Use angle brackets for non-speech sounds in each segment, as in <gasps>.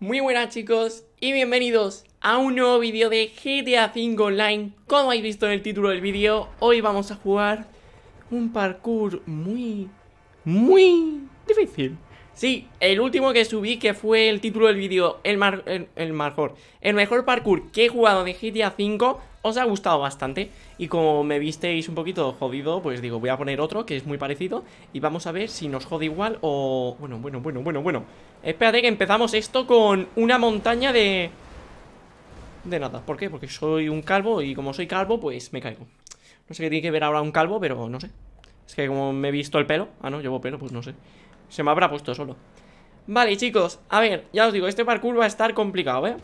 Muy buenas chicos y bienvenidos a un nuevo vídeo de GTA V Online Como habéis visto en el título del vídeo, hoy vamos a jugar un parkour muy, muy difícil Sí, el último que subí que fue el título del vídeo, el, el, mejor, el mejor parkour que he jugado de GTA 5, os ha gustado bastante. Y como me visteis un poquito jodido, pues digo, voy a poner otro que es muy parecido y vamos a ver si nos jode igual o... Bueno, bueno, bueno, bueno, bueno. Espérate que empezamos esto con una montaña de... De nada, ¿por qué? Porque soy un calvo y como soy calvo, pues me caigo. No sé qué tiene que ver ahora un calvo, pero no sé. Es que como me he visto el pelo... Ah, no, llevo pelo, pues no sé. Se me habrá puesto solo Vale, chicos, a ver, ya os digo, este parkour va a estar complicado, ¿eh?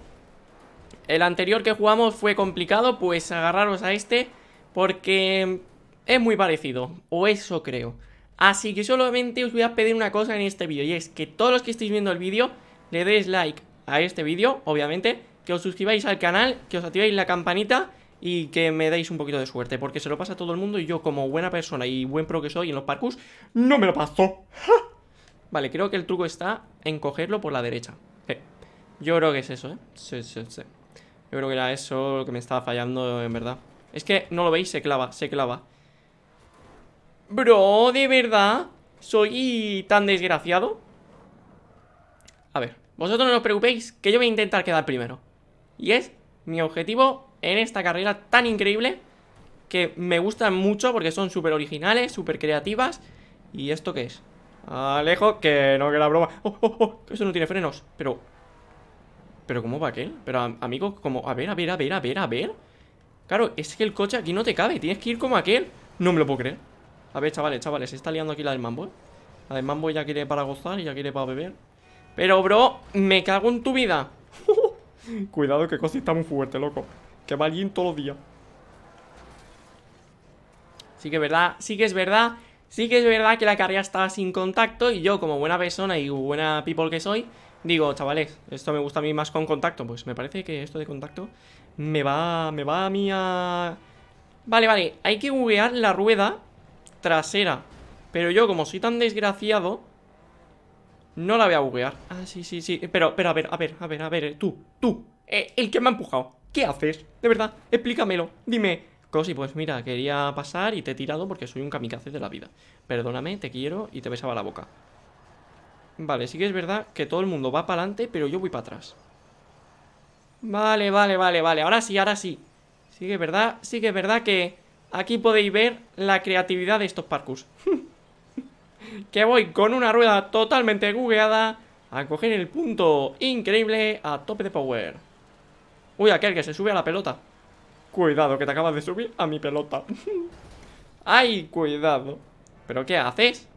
El anterior que jugamos fue complicado, pues agarraros a este Porque es muy parecido, o eso creo Así que solamente os voy a pedir una cosa en este vídeo Y es que todos los que estéis viendo el vídeo Le deis like a este vídeo, obviamente Que os suscribáis al canal, que os activéis la campanita y que me deis un poquito de suerte, porque se lo pasa a todo el mundo y yo como buena persona y buen pro que soy en los parkours, no me lo paso. ¡Ja! <laughs> Vale, creo que el truco está en cogerlo por la derecha. Eh, yo creo que es eso, ¿eh? Sí, sí, sí. Yo creo que era eso lo que me estaba fallando, en verdad. Es que, ¿no lo veis? Se clava, se clava. Bro, ¿de verdad? ¿Soy tan desgraciado? A ver, vosotros no os preocupéis que yo voy a intentar quedar primero. Y es mi objetivo en esta carrera tan increíble que me gustan mucho porque son súper originales, súper creativas. ¿Y esto qué es? Alejo, que no, que la broma oh, oh, oh, Eso no tiene frenos Pero... ¿Pero cómo va aquel? Pero, amigos, como... A ver, a ver, a ver, a ver, a ver Claro, es que el coche aquí no te cabe Tienes que ir como aquel No me lo puedo creer A ver, chavales, chavales Se está liando aquí la del mambo La del mambo ya quiere para gozar Y ya quiere para beber Pero, bro Me cago en tu vida <laughs> Cuidado que Cosi está muy fuerte, loco Que va allí todos los días Sí que es verdad Sí que es verdad Sí que es verdad que la carrera estaba sin contacto y yo como buena persona y buena people que soy, digo, chavales, esto me gusta a mí más con contacto, pues me parece que esto de contacto me va me va a mí a Vale, vale, hay que buguear la rueda trasera, pero yo como soy tan desgraciado no la voy a buguear. Ah, sí, sí, sí, pero pero a ver, a ver, a ver, a ver, tú, tú, eh. el que me ha empujado. ¿Qué haces? De verdad, explícamelo. Dime, Cosi, pues mira, quería pasar y te he tirado porque soy un kamikaze de la vida. Perdóname, te quiero y te besaba la boca. Vale, sí que es verdad que todo el mundo va para adelante, pero yo voy para atrás. Vale, vale, vale, vale. Ahora sí, ahora sí. sigue es verdad, sigue que es verdad que aquí podéis ver la creatividad de estos parkus <laughs> que voy con una rueda totalmente googleada a coger el punto increíble a tope de power. Uy, aquel que se sube a la pelota. Cuidado, que te acabas de subir a mi pelota <laughs> ¡Ay, cuidado! ¿Pero qué haces?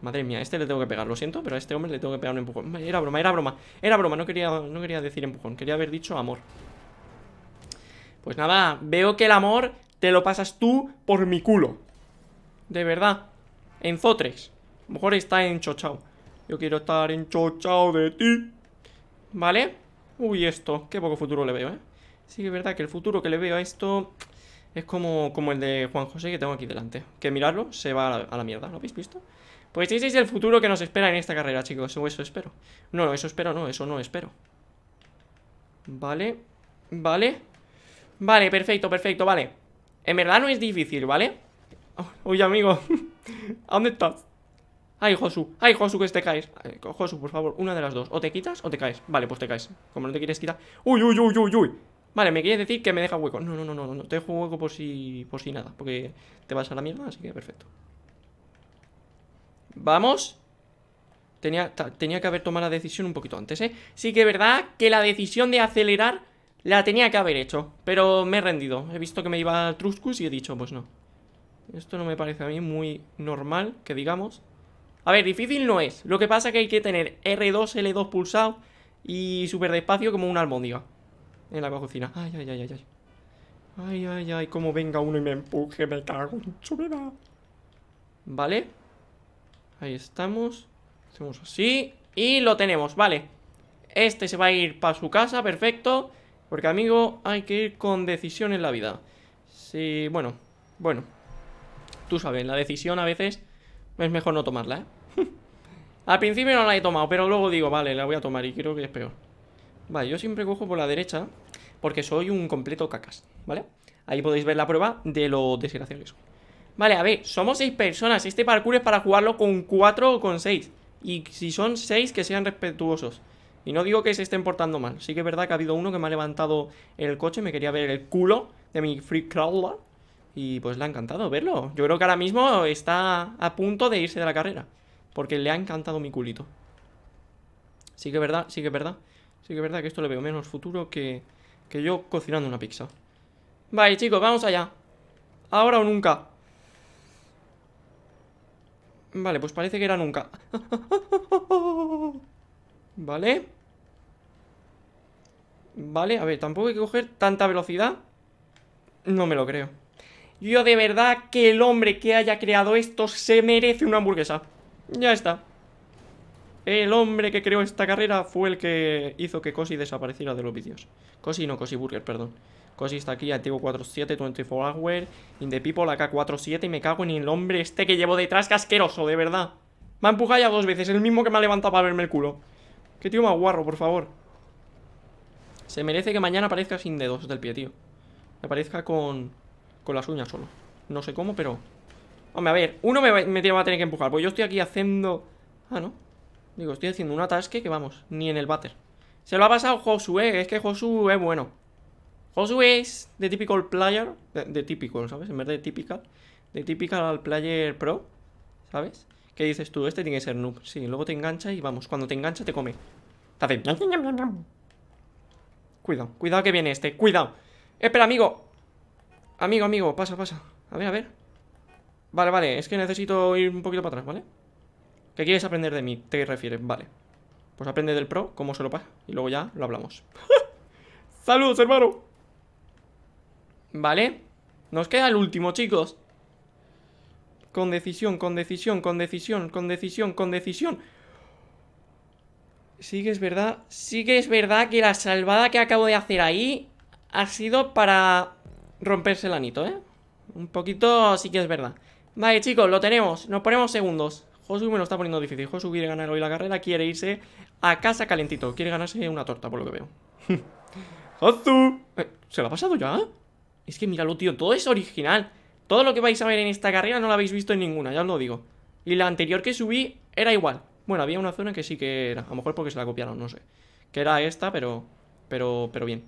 Madre mía, a este le tengo que pegar, lo siento, pero a este hombre le tengo que pegar un empujón Era broma, era broma, era broma, no quería, no quería decir empujón, quería haber dicho amor Pues nada, veo que el amor te lo pasas tú por mi culo De verdad En Zotrex A lo mejor está en Yo quiero estar en de ti ¿Vale? Uy, esto, qué poco futuro le veo, ¿eh? Sí que es verdad que el futuro que le veo a esto es como, como el de Juan José que tengo aquí delante. Que mirarlo se va a la, mierda, ¿lo habéis visto? Pues ese es el futuro que nos espera en esta carrera, chicos. O eso espero. No, eso espero, no, eso no espero. Vale, vale. Vale, perfecto, perfecto, vale. En verdad no es difícil, ¿vale? <laughs> Uy, amigo, <laughs> ¿a dónde estás? Ay, Josu, ay, Josu, que te caes eh, Josu, por favor, una de las dos O te quitas o te caes, vale, pues te caes Como no te quieres quitar Uy, uy, uy, uy, uy Vale, me quieres decir que me deja hueco. No, no, no, no, no. Te dejo hueco por si, por si nada. Porque te vas a la mierda, así que perfecto. Vamos. Tenía, tenía que haber tomado la decisión un poquito antes, ¿eh? Sí que es verdad que la decisión de acelerar la tenía que haber hecho. Pero me he rendido. He visto que me iba a Truscus y he dicho, pues no. Esto no me parece a mí muy normal, que digamos. A ver, difícil no es. Lo que pasa es que hay que tener R2, L2 pulsado y súper despacio como una albóndiga en la cocina. Ay, ay, ay, ay, ay. Ay, ay, ay, como venga uno y me empuje, me cago en su Vale. Ahí estamos. Hacemos así. Y lo tenemos, vale. Este se va a ir para su casa, perfecto. Porque, amigo, hay que ir con decisión en la vida. Sí, bueno, bueno. Tú sabes, la decisión a veces es mejor no tomarla, ¿eh? <laughs> Al principio no la he tomado, pero luego digo, vale, la voy a tomar y creo que es peor. Vale, yo siempre cojo por la derecha porque soy un completo cacas, ¿vale? Ahí podéis ver la prueba de lo desgraciado que soy. Vale, a ver, somos seis personas. Este parkour es para jugarlo con cuatro o con seis. Y si son seis, que sean respetuosos. Y no digo que se estén portando mal. Sí que es verdad que ha habido uno que me ha levantado el coche me quería ver el culo de mi free crawler. Y pues le ha encantado verlo. Yo creo que ahora mismo está a punto de irse de la carrera. Porque le ha encantado mi culito. Sí que es verdad, sí que es verdad. Sí que es verdad que esto le veo menos futuro que, que yo cocinando una pizza. Vale, chicos, vamos allá. Ahora o nunca. Vale, pues parece que era nunca. <laughs> vale. Vale, a ver, tampoco hay que coger tanta velocidad. No me lo creo. Yo de verdad que el hombre que haya creado esto se merece una hamburguesa. Ya está. El hombre que creó esta carrera fue el que hizo que Cosi desapareciera de los vídeos. Cosi no, Cosi Burger, perdón. Cosi está aquí, activo 47, 24 hour, in the people, AK47 y me cago en el hombre este que llevo detrás, que asqueroso, de verdad. Me ha empujado ya dos veces, el mismo que me ha levantado para verme el culo. Qué tío me aguarro, por favor. Se merece que mañana aparezca sin dedos del pie, tío. me aparezca con, con las uñas solo. No sé cómo, pero... Hombre, a ver, uno me, me va a tener que empujar, porque yo estoy aquí haciendo... Ah, ¿no? Digo, estoy haciendo un atasque que vamos, ni en el váter. Se lo ha pasado Josué, eh, es que Josué es bueno. Josué es de typical player, de, típico, ¿sabes? En vez de typical, de typical player pro, ¿sabes? ¿Qué dices tú? Este tiene que ser noob. Sí, luego te engancha y vamos, cuando te engancha te come. Está Cuidado, cuidado que viene este, cuidado. Espera, amigo. Amigo, amigo, pasa, pasa. A ver, a ver. Vale, vale, es que necesito ir un poquito para atrás, ¿vale? vale ¿Qué quieres aprender de mí? ¿Te refieres? Vale. Pues aprende del pro, cómo se lo pasa. Y luego ya lo hablamos. <laughs> ¡Saludos, hermano! Vale. Nos queda el último, chicos. Con decisión, con decisión, con decisión, con decisión, con decisión. Sí que es verdad. Sí que es verdad que la salvada que acabo de hacer ahí ha sido para romperse el anito, ¿eh? Un poquito sí que es verdad. Vale, chicos, lo tenemos. Nos ponemos segundos. Josu me lo está poniendo difícil. Josu quiere ganar hoy la carrera, quiere irse a casa calentito. Quiere ganarse una torta, por lo que veo. ¡Josu! ¿Se la ha pasado ya? Es que míralo, tío, todo es original. Todo lo que vais a ver en esta carrera no lo habéis visto en ninguna, ya os lo digo. Y la anterior que subí era igual. Bueno, había una zona que sí que era. A lo mejor porque se la copiaron, no sé. Que era esta, pero... Pero, pero bien.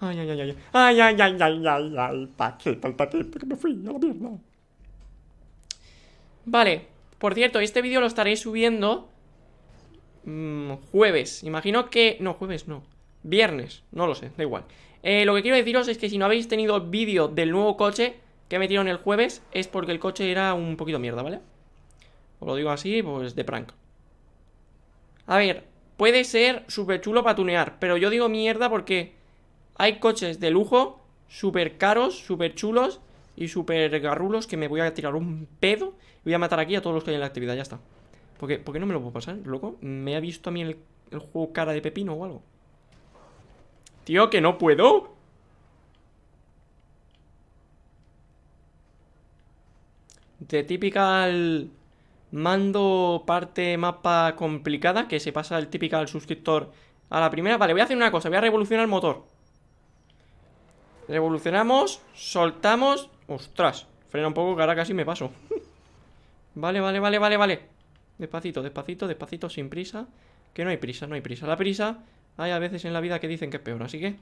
Ay, ay, ay, ay. Ay, ay, ay, ay, ay, ay. ay, el ay, que me fui a la mierda. Vale. Por cierto, este vídeo lo estaré subiendo mm, jueves. Imagino que... No, jueves no. Viernes, no lo sé, da igual. Eh, lo que quiero deciros es que si no habéis tenido vídeo del nuevo coche que metieron el jueves, es porque el coche era un poquito mierda, ¿vale? Os lo digo así, pues de prank. A ver, puede ser súper chulo para tunear, pero yo digo mierda porque hay coches de lujo, súper caros, súper chulos, y super garrulos que me voy a tirar un pedo y voy a matar aquí a todos los que hay en la actividad, ya está. Porque, ¿Por qué no me lo puedo pasar, loco? ¿Me ha visto a mí el, juego cara de pepino o algo? Tío, que no puedo. De typical mando parte mapa complicada que se pasa el typical suscriptor a la primera. Vale, voy a hacer una cosa, voy a revolucionar el motor. Revolucionamos, soltamos Ostras, frena un poco que ahora casi me paso <laughs> Vale, vale, vale, vale, vale Despacito, despacito, despacito, sin prisa Que no hay prisa, no hay prisa La prisa hay a veces en la vida que dicen que es peor Así que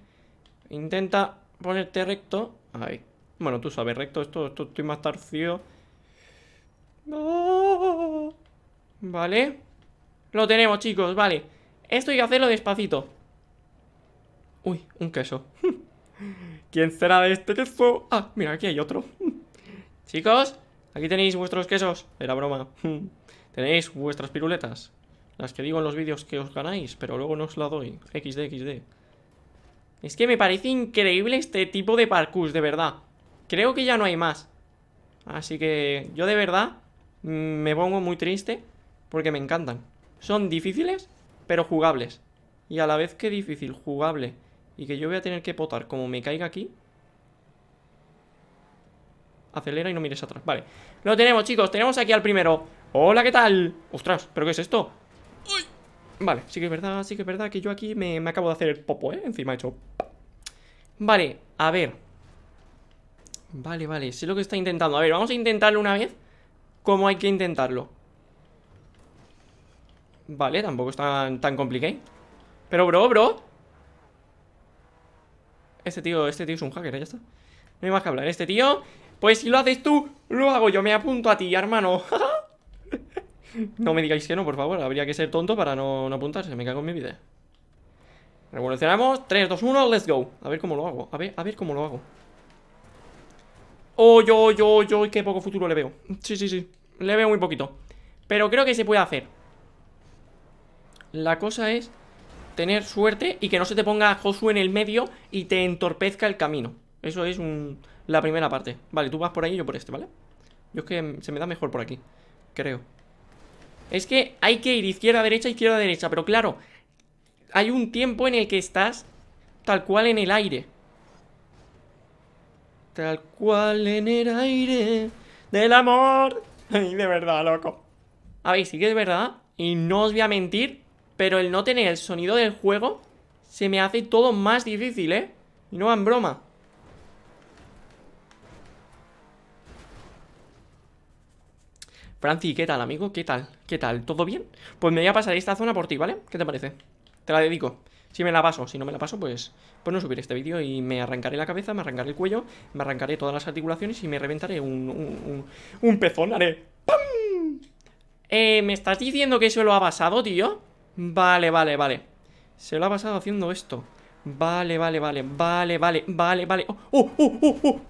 intenta ponerte recto Ahí Bueno, tú sabes, recto, esto, esto estoy más torcido <gasps> Vale Lo tenemos, chicos, vale Esto hay que hacerlo despacito Uy, un queso <laughs> ¿Quién será de este queso? Ah, mira, aquí hay otro <laughs> Chicos, aquí tenéis vuestros quesos Era broma <laughs> Tenéis vuestras piruletas Las que digo en los vídeos que os ganáis Pero luego no os la doy XD, XD Es que me parece increíble este tipo de parkour, de verdad Creo que ya no hay más Así que yo de verdad mm, me pongo muy triste porque me encantan. Son difíciles, pero jugables. Y a la vez que difícil, jugable y que yo voy a tener que potar como me caiga aquí. Acelera y no mires atrás. Vale. Lo tenemos, chicos. Tenemos aquí al primero. Hola, ¿qué tal? Ostras, ¿pero qué es esto? Vale, sí que es verdad, sí que es verdad que yo aquí me, acabo de hacer el popo, ¿eh? Encima he hecho... Vale, a ver. Vale, vale, sé lo que está intentando. A ver, vamos a intentarlo una vez. Como hay que intentarlo. Vale, tampoco es tan, tan complicado. Pero, bro, bro. Este tío, este tío es un hacker, ¿eh? ya está. No hay más que hablar. Este tío, pues si lo haces tú, lo hago yo. Me apunto a ti, hermano. <laughs> no me digáis que no, por favor. Habría que ser tonto para no, apuntarse. Me cago en mi vida. Revolucionamos. 3, 2, 1, let's go. A ver cómo lo hago. A ver, a ver cómo lo hago. Oh, yo, yo, yo, qué poco futuro le veo. Sí, sí, sí. Le veo muy poquito. Pero creo que se puede hacer. La cosa es tener suerte y que no se te ponga Josué en el medio y te entorpezca el camino. Eso es un, la primera parte. Vale, tú vas por ahí y yo por este, ¿vale? Yo es que se me da mejor por aquí, creo. Es que hay que ir izquierda, derecha, izquierda, derecha. Pero claro, hay un tiempo en el que estás tal cual en el aire. Tal cual en el aire del amor. <laughs> Ay, de verdad, loco. A ver, sí que es verdad. Y no os voy a mentir pero el no tener el sonido del juego se me hace todo más difícil, ¿eh? Y no en broma. Franci, ¿qué tal, amigo? ¿Qué tal? ¿Qué tal? ¿Todo bien? Pues me voy a pasar esta zona por ti, ¿vale? ¿Qué te parece? Te la dedico. Si me la paso, si no me la paso, pues, pues no subiré este vídeo y me arrancaré la cabeza, me arrancaré el cuello, me arrancaré todas las articulaciones y me reventaré un, pezón, haré ¡Pam! Eh, ¿Me estás diciendo que eso lo ha pasado, tío? Vale, vale, vale. Se lo ha pasado haciendo esto. Vale, vale, vale, vale, vale, vale, vale. Oh, oh, oh, ¡Oh,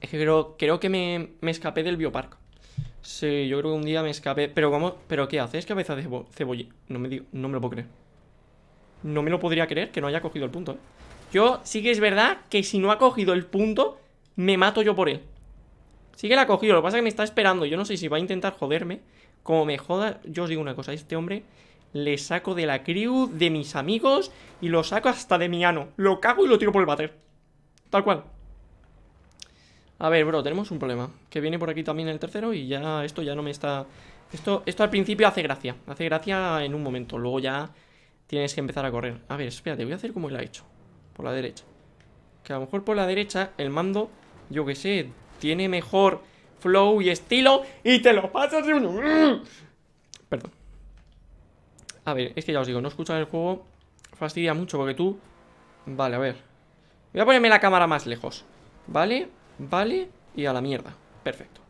Es que creo, creo que me, me escapé del biopark. Sí, yo creo que un día me escapé. Pero cómo, pero ¿qué haces, cabeza de cebolla? No me digo, no me lo puedo creer. No me lo podría creer que no haya cogido el punto, ¿eh? Yo sí que es verdad que si no ha cogido el punto, me mato yo por él. Sí que la ha cogido, lo que pasa es que me está esperando. Yo no sé si va a intentar joderme. Como me joda, yo os digo una cosa, este hombre le saco de la criu de mis amigos y lo saco hasta de mi ano. Lo cago y lo tiro por el bater, Tal cual. A ver, bro, tenemos un problema. Que viene por aquí también el tercero y ya esto ya no me está... Esto, esto al principio hace gracia. Hace gracia en un momento. Luego ya tienes que empezar a correr. A ver, espérate, voy a hacer como él ha hecho. Por la derecha. Que a lo mejor por la derecha el mando, yo que sé, tiene mejor flow y estilo y te lo pasas de uno. Mm. Perdón. A ver, es que ya os digo, no escuchar el juego fastidia mucho porque tú... Vale, a ver. Voy a ponerme la cámara más lejos. Vale, vale y a la mierda. Perfecto.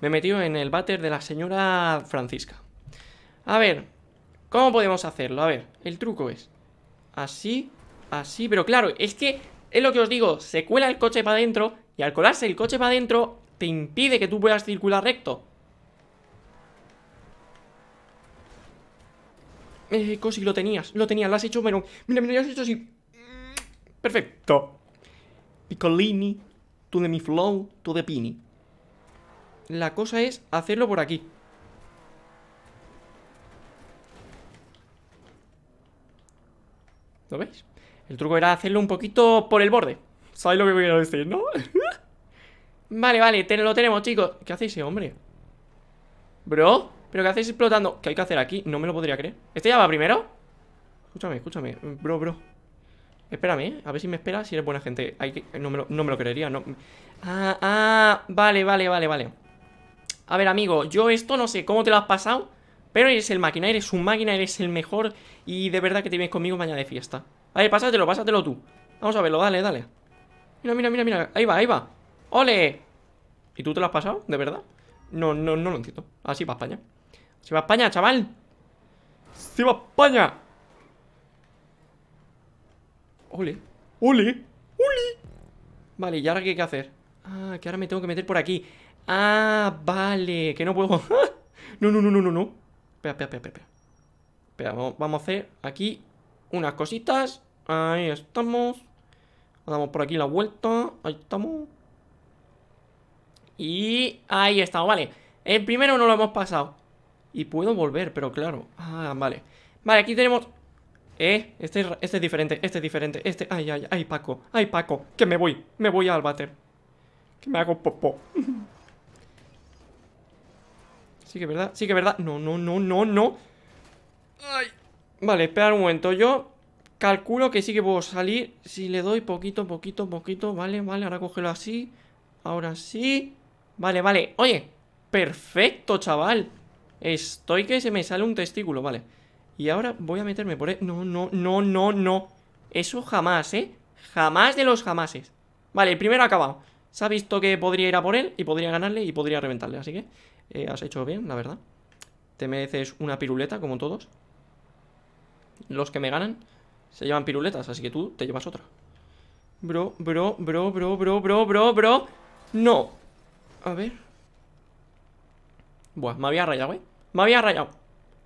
Me he metido en el váter de la señora Francisca. A ver, ¿cómo podemos hacerlo? A ver, el truco es así, así, pero claro, es que es lo que os digo, se cuela el coche para adentro y al colarse el coche para adentro te impide que tú puedas circular recto. Eh, Cosi, lo tenías, lo tenías, lo has hecho, bueno, mira, mira, lo has hecho así. Perfecto. Piccolini, tú de mi flow, tú de pini. La cosa es hacerlo por aquí. ¿Lo veis? El truco era hacerlo un poquito por el borde. ¿Sabéis lo que voy a decir, no? <laughs> Vale, vale, lo tenemos, chicos ¿Qué hacéis, ese eh, hombre? Bro, ¿pero qué hacéis explotando? ¿Qué hay que hacer aquí? No me lo podría creer ¿Este ya va primero? Escúchame, escúchame Bro, bro Espérame, eh, a ver si me esperas Si eres buena gente no, me lo, no me lo creería no... Ah, ah, vale, vale, vale, vale A ver, amigo Yo esto no sé cómo te lo has pasado Pero eres el máquina, eres un máquina, eres el mejor Y de verdad que te vienes conmigo mañana de fiesta A ver, pásatelo, pásatelo tú Vamos a verlo, dale, dale Mira, mira, mira, mira Ahí va, ahí va ¡Ole! ¿Y tú te lo has pasado? ¿De verdad? No, no, no lo entiendo. Así ah, va España. ¡Se va España, chaval. ¡Se va España! ¡Ole! ¡Ole! ¡Ole! Vale, ¿y ahora qué hay que hacer? Ah, que ahora me tengo que meter por aquí. Ah, vale, que no puedo. <laughs> no, no, no, no, no, no. Espera, espera, espera, espera. Espera, vamos a hacer aquí unas cositas. Ahí estamos. Damos por aquí la vuelta. Ahí estamos. Y ahí estamos, vale El primero no lo hemos pasado Y puedo volver, pero claro Ah, vale Vale, aquí tenemos Eh, este, este es diferente, este es diferente Este, ay, ay, ay, Paco Ay, Paco, que me voy, me voy al váter Que me hago popó <laughs> Sí que es verdad, sí que es verdad No, no, no, no, no Ay Vale, espera un momento Yo calculo que sí que puedo salir Si le doy poquito, poquito, poquito Vale, vale, ahora cógelo así Ahora sí Vale, vale, oye Perfecto, chaval Estoy que se me sale un testículo, vale Y ahora voy a meterme por... él e-, No, no, no, no, no Eso jamás, ¿eh? Jamás de los jamases Vale, el primero ha acabado Se ha visto que podría ir a por él Y podría ganarle y podría reventarle Así que eh, has hecho bien, la verdad Te mereces una piruleta, como todos Los que me ganan Se llevan piruletas, así que tú te llevas otra Bro, bro, bro, bro, bro, bro, bro, bro No a ver. Buah, me había rayado, ¿eh? Me había rayado.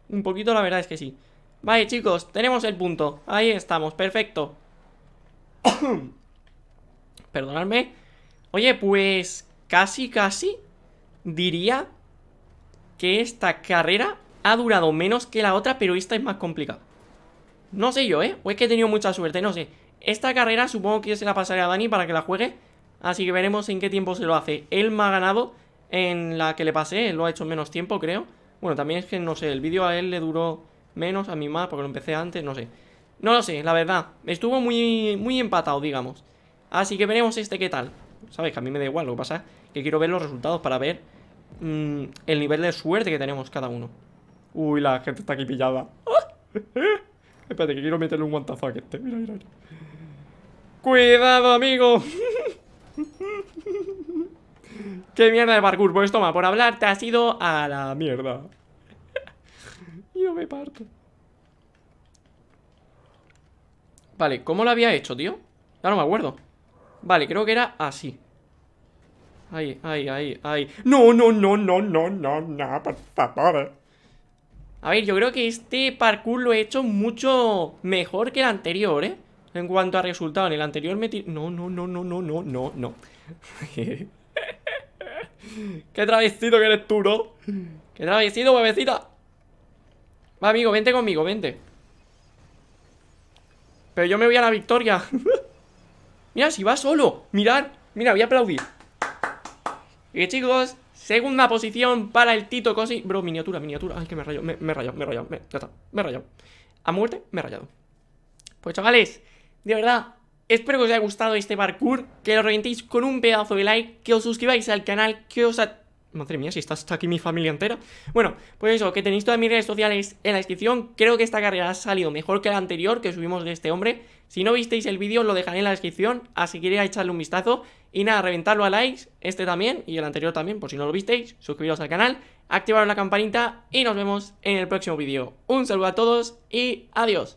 Un poquito la verdad es que sí. Vale, chicos, tenemos el punto. Ahí estamos, perfecto. <coughs> Perdonadme. Oye, pues casi, casi diría que esta carrera ha durado menos que la otra, pero esta es más complicada. No sé yo, ¿eh? O es que he tenido mucha suerte, no sé. Esta carrera supongo que se la pasaré a Dani para que la juegue. Así que veremos en qué tiempo se lo hace. Él me ha ganado en la que le pasé, él lo ha hecho en menos tiempo, creo. Bueno, también es que no sé, el vídeo a él le duró menos, a mí más, porque lo empecé antes, no sé. No lo sé, la verdad. Estuvo muy, muy empatado, digamos. Así que veremos este qué tal. Sabes que a mí me da igual, lo que pasa que quiero ver los resultados para ver mm, el nivel de suerte que tenemos cada uno. Uy, la gente está aquí pillada. <laughs> Espérate, que quiero meterle un guantazo a este. mira, mira. Cuidado, amigo. <laughs> ¡Qué mierda de parkour! Pues toma, por hablar te has ido a la mierda. Yo me parto. Vale, ¿cómo lo había hecho, tío? Ya no me acuerdo. Vale, creo que era así. Ahí, ahí, ahí, ahí. No, no, no, no, no, no, no, por favor. A ver, yo creo que este parkour lo he hecho mucho mejor que el anterior, ¿eh? En cuanto a resultado, en el anterior me tiré... No, no, no, no, no, no, no, no. Qué travesito que eres tú, ¿no? Qué travesito, bebecita. Va, amigo, vente conmigo, vente. Pero yo me voy a la victoria. <laughs> Mira, si va solo. Mirad. Mira, voy a aplaudir. Y chicos, segunda posición para el Tito Cosi. Bro, miniatura, miniatura. Ay, que me he me, he rayado, me he rayado. ya está, me he rayado. A muerte, me he rayado. Pues chavales, de verdad, Espero que os haya gustado este parkour, que lo reventéis con un pedazo de like, que os suscribáis al canal, que os... Madre mía, si está hasta aquí mi familia entera. Bueno, pues eso, que tenéis todas mis redes sociales en la descripción. Creo que esta carrera ha salido mejor que la anterior que subimos de este hombre. Si no visteis el vídeo, lo dejaré en la descripción, así que iré a echarle un vistazo. Y nada, reventarlo a likes, este también y el anterior también, por si no lo visteis. Suscribiros al canal, activaros la campanita y nos vemos en el próximo vídeo. Un saludo a todos y adiós.